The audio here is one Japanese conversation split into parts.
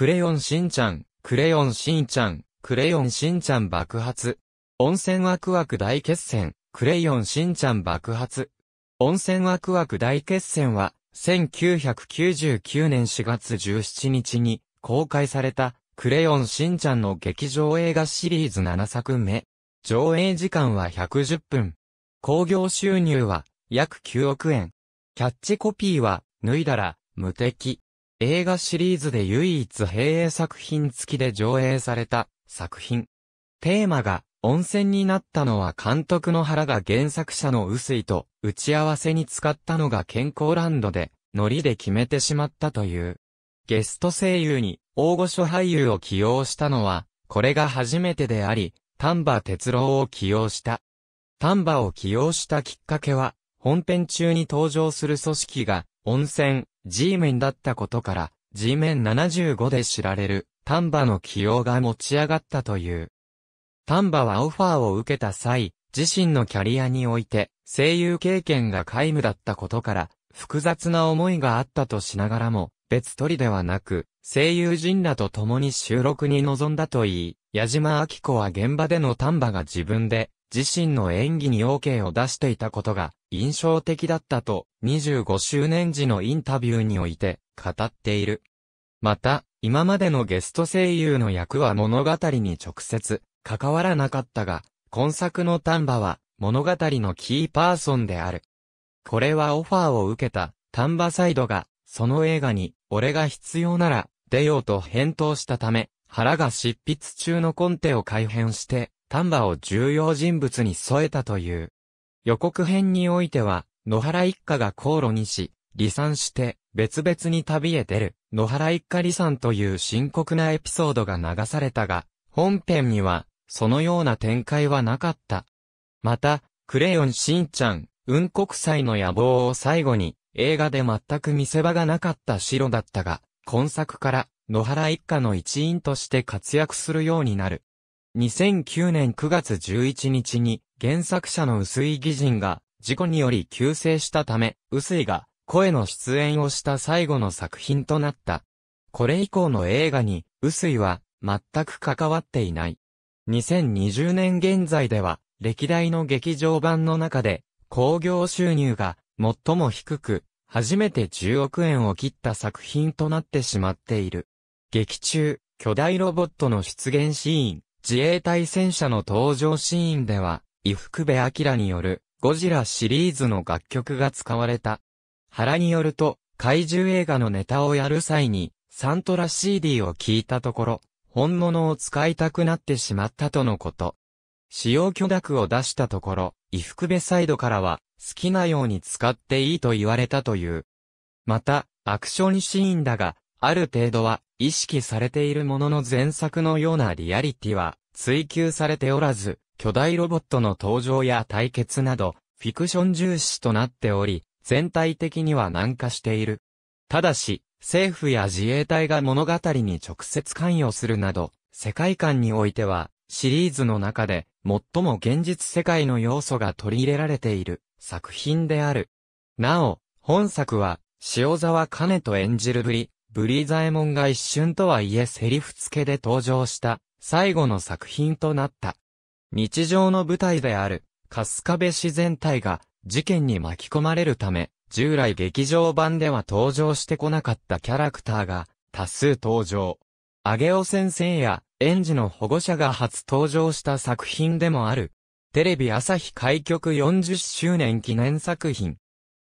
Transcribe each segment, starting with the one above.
クレヨンしんちゃん、クレヨンしんちゃん、クレヨンしんちゃん爆発。温泉ワクワク大決戦、クレヨンしんちゃん爆発。温泉ワクワク大決戦は、1999年4月17日に公開された、クレヨンしんちゃんの劇場映画シリーズ7作目。上映時間は110分。興行収入は約9億円。キャッチコピーは、脱いだら、無敵。映画シリーズで唯一平映作品付きで上映された作品。テーマが温泉になったのは監督の原が原作者の薄いと打ち合わせに使ったのが健康ランドでノリで決めてしまったという。ゲスト声優に大御所俳優を起用したのはこれが初めてであり、丹波哲郎を起用した。丹波を起用したきっかけは本編中に登場する組織が温泉、G 面だったことから、G 面75で知られる、丹波の起用が持ち上がったという。丹波はオファーを受けた際、自身のキャリアにおいて、声優経験が皆無だったことから、複雑な思いがあったとしながらも、別取りではなく、声優陣らと共に収録に臨んだといい、矢島明子は現場での丹波が自分で、自身の演技に OK を出していたことが、印象的だったと25周年時のインタビューにおいて語っている。また、今までのゲスト声優の役は物語に直接関わらなかったが、今作の丹波は物語のキーパーソンである。これはオファーを受けた丹波サイドが、その映画に俺が必要なら出ようと返答したため、原が執筆中のコンテを改変して、丹波を重要人物に添えたという。予告編においては、野原一家が航路にし、離散して別々に旅へ出る、野原一家離散という深刻なエピソードが流されたが、本編には、そのような展開はなかった。また、クレヨンしんちゃん、雲国際の野望を最後に、映画で全く見せ場がなかった白だったが、今作から、野原一家の一員として活躍するようになる。2009年9月11日に、原作者の薄井義人が事故により急逝したため、薄井が声の出演をした最後の作品となった。これ以降の映画に、薄井は全く関わっていない。2020年現在では、歴代の劇場版の中で、興行収入が最も低く、初めて10億円を切った作品となってしまっている。劇中、巨大ロボットの出現シーン、自衛隊戦車の登場シーンでは、伊福部明によるゴジラシリーズの楽曲が使われた。原によると、怪獣映画のネタをやる際に、サントラ CD を聞いたところ、本物を使いたくなってしまったとのこと。使用許諾を出したところ、伊福部サイドからは、好きなように使っていいと言われたという。また、アクションシーンだが、ある程度は意識されているものの前作のようなリアリティは追求されておらず、巨大ロボットの登場や対決など、フィクション重視となっており、全体的には難化している。ただし、政府や自衛隊が物語に直接関与するなど、世界観においては、シリーズの中で、最も現実世界の要素が取り入れられている作品である。なお、本作は、塩沢兼と演じるぶり、ブリーザエモンが一瞬とはいえセリフ付けで登場した、最後の作品となった。日常の舞台である、春日部自然体が事件に巻き込まれるため、従来劇場版では登場してこなかったキャラクターが多数登場。あげお先生や園児の保護者が初登場した作品でもある。テレビ朝日開局40周年記念作品。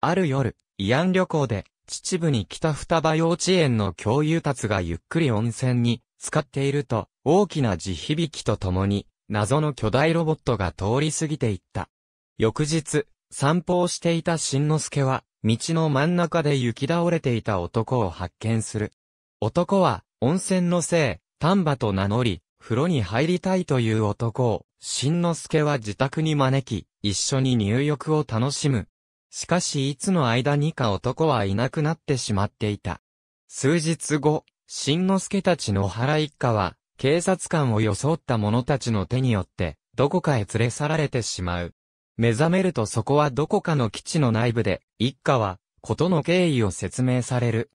ある夜、慰安旅行で秩父に来た双葉幼稚園の教諭たちがゆっくり温泉に浸かっていると大きな地響きとともに謎の巨大ロボットが通り過ぎていった。翌日、散歩をしていた新之助は、道の真ん中で行き倒れていた男を発見する。男は、温泉のせい、丹波と名乗り、風呂に入りたいという男を、新之助は自宅に招き、一緒に入浴を楽しむ。しかしいつの間にか男はいなくなってしまっていた。数日後、新之助たちの原一家は、警察官を装った者たちの手によって、どこかへ連れ去られてしまう。目覚めるとそこはどこかの基地の内部で、一家は、ことの経緯を説明される。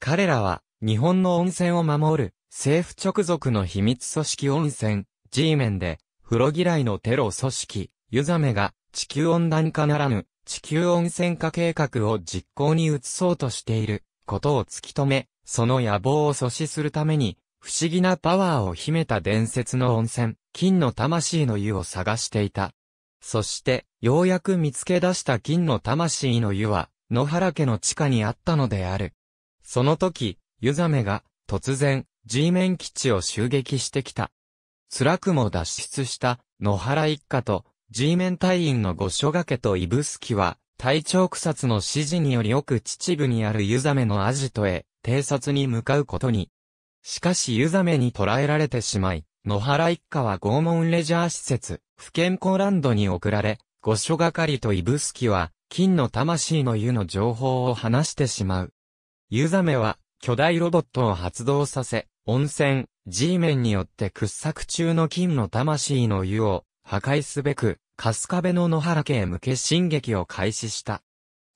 彼らは、日本の温泉を守る、政府直属の秘密組織温泉、G メンで、風呂嫌いのテロ組織、湯ザメが、地球温暖化ならぬ、地球温泉化計画を実行に移そうとしている、ことを突き止め、その野望を阻止するために、不思議なパワーを秘めた伝説の温泉、金の魂の湯を探していた。そして、ようやく見つけ出した金の魂の湯は、野原家の地下にあったのである。その時、湯ザメが、突然、G メン基地を襲撃してきた。辛くも脱出した野原一家と G メン隊員の御所掛けとスキは、隊長草津の指示により奥秩父にある湯ザメのアジトへ、偵察に向かうことにしかし湯ザメに捕らえられてしまい、野原一家は拷問レジャー施設、不健康ランドに送られ、御所係とスキは、金の魂の湯の情報を話してしまう。湯ザメは、巨大ロボットを発動させ、温泉、G 面によって掘削中の金の魂の湯を破壊すべく、春日部の野原家へ向け進撃を開始した。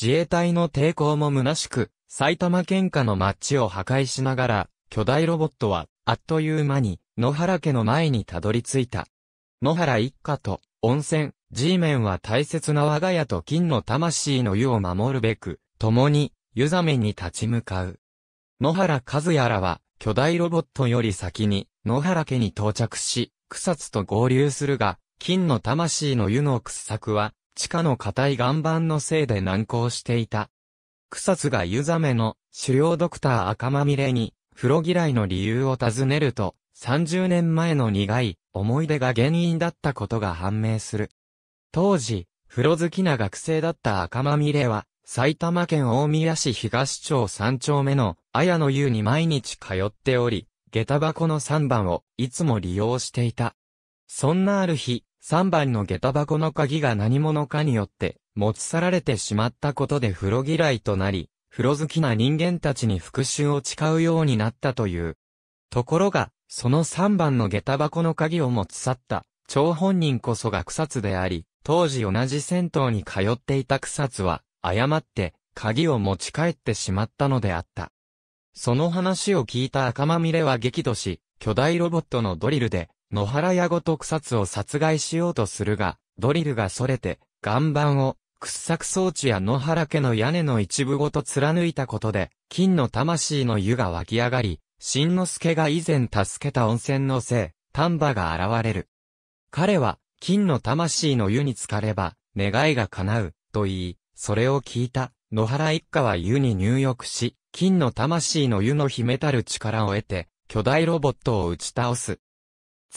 自衛隊の抵抗も虚しく、埼玉県下の町を破壊しながら、巨大ロボットは、あっという間に、野原家の前にたどり着いた。野原一家と、温泉、G メンは大切な我が家と金の魂の湯を守るべく、共に、湯ざめに立ち向かう。野原和也らは、巨大ロボットより先に、野原家に到着し、草津と合流するが、金の魂の湯の掘削は、地下の硬い岩盤のせいで難航していた。草津が湯ざめの、狩猟ドクター赤まみれに、風呂嫌いの理由を尋ねると、30年前の苦い思い出が原因だったことが判明する。当時、風呂好きな学生だった赤間美玲は、埼玉県大宮市東町三丁目の綾野湯に毎日通っており、下駄箱の3番をいつも利用していた。そんなある日、3番の下駄箱の鍵が何者かによって持ち去られてしまったことで風呂嫌いとなり、風呂好きな人間たちに復讐を誓うようになったという。ところが、その3番の下駄箱の鍵を持ち去った、張本人こそが草津であり、当時同じ銭湯に通っていた草津は、誤って、鍵を持ち帰ってしまったのであった。その話を聞いた赤まみれは激怒し、巨大ロボットのドリルで、野原屋ごと草津を殺害しようとするが、ドリルがそれて、岩盤を掘削装置や野原家の屋根の一部ごと貫いたことで、金の魂の湯が湧き上がり、新之助が以前助けた温泉のせい、丹波が現れる。彼は、金の魂の湯に浸かれば、願いが叶う、と言い、それを聞いた、野原一家は湯に入浴し、金の魂の湯の秘めたる力を得て、巨大ロボットを打ち倒す。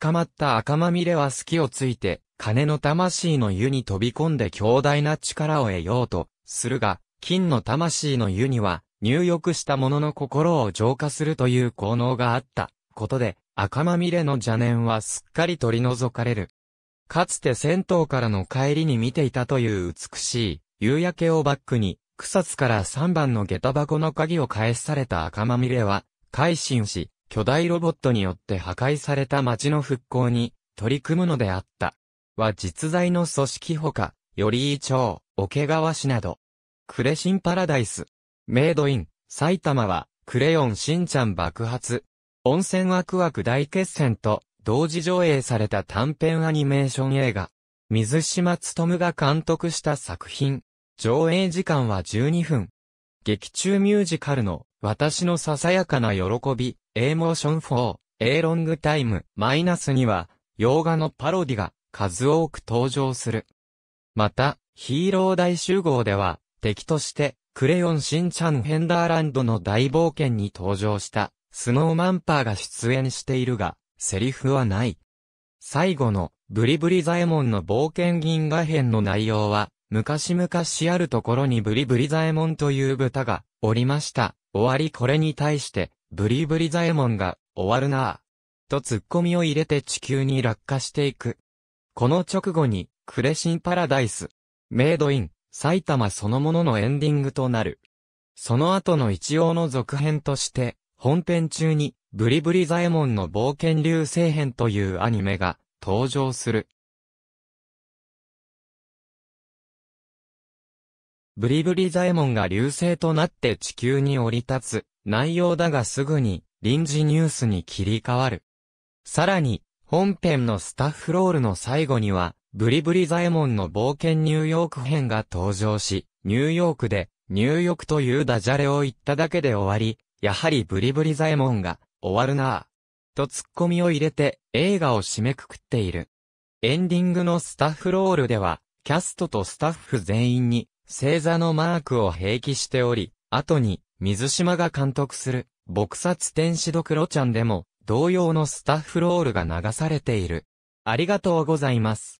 捕まった赤まみれは隙をついて、金の魂の湯に飛び込んで強大な力を得ようとするが、金の魂の湯には、入浴した者の心を浄化するという効能があったことで、赤まみれの邪念はすっかり取り除かれる。かつて銭湯からの帰りに見ていたという美しい夕焼けをバックに、草津から3番の下駄箱の鍵を返された赤まみれは、改心し、巨大ロボットによって破壊された街の復興に取り組むのであった。は実在の組織ほか、より伊町、桶川市など、クレシンパラダイス、メイドイン、埼玉は、クレヨンしんちゃん爆発、温泉ワクワク大決戦と、同時上映された短編アニメーション映画、水島努が監督した作品、上映時間は12分。劇中ミュージカルの、私のささやかな喜び、エーモーション4、エーロングタイム、マイナスには、洋画のパロディが、数多く登場する。また、ヒーロー大集合では、敵として、クレヨンしんちゃんヘンダーランドの大冒険に登場した、スノーマンパーが出演しているが、セリフはない。最後の、ブリブリザエモンの冒険銀河編の内容は、昔々あるところにブリブリザエモンという豚が、おりました。終わりこれに対して、ブリブリザエモンが、終わるなぁ。と突っ込みを入れて地球に落下していく。この直後に、クレシンパラダイス、メイドイン、埼玉そのもののエンディングとなる。その後の一応の続編として、本編中に、ブリブリザエモンの冒険流星編というアニメが登場する。ブリブリザエモンが流星となって地球に降り立つ内容だがすぐに臨時ニュースに切り替わる。さらに本編のスタッフロールの最後には、ブリブリザエモンの冒険ニューヨーク編が登場し、ニューヨークで、ニューヨークというダジャレを言っただけで終わり、やはりブリブリザエモンが、終わるなぁ、とツッコミを入れて、映画を締めくくっている。エンディングのスタッフロールでは、キャストとスタッフ全員に、星座のマークを併記しており、後に、水島が監督する、撲殺天使ドクロちゃんでも、同様のスタッフロールが流されている。ありがとうございます。